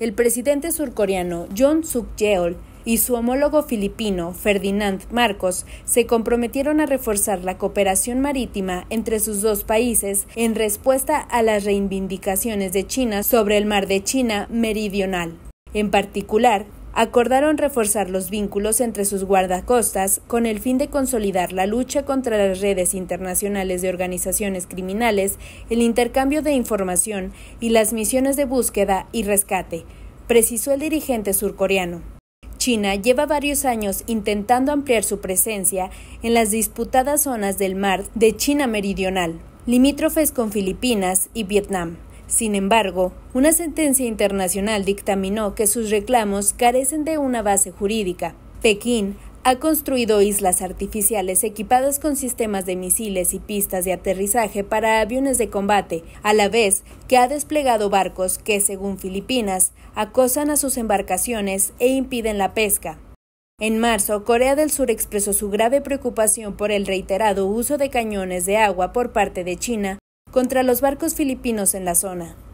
el presidente surcoreano John Suk Yeol y su homólogo filipino Ferdinand Marcos se comprometieron a reforzar la cooperación marítima entre sus dos países en respuesta a las reivindicaciones de China sobre el mar de China meridional. En particular, acordaron reforzar los vínculos entre sus guardacostas con el fin de consolidar la lucha contra las redes internacionales de organizaciones criminales, el intercambio de información y las misiones de búsqueda y rescate, precisó el dirigente surcoreano. China lleva varios años intentando ampliar su presencia en las disputadas zonas del mar de China Meridional, limítrofes con Filipinas y Vietnam. Sin embargo, una sentencia internacional dictaminó que sus reclamos carecen de una base jurídica. Pekín ha construido islas artificiales equipadas con sistemas de misiles y pistas de aterrizaje para aviones de combate, a la vez que ha desplegado barcos que, según Filipinas, acosan a sus embarcaciones e impiden la pesca. En marzo, Corea del Sur expresó su grave preocupación por el reiterado uso de cañones de agua por parte de China contra los barcos filipinos en la zona.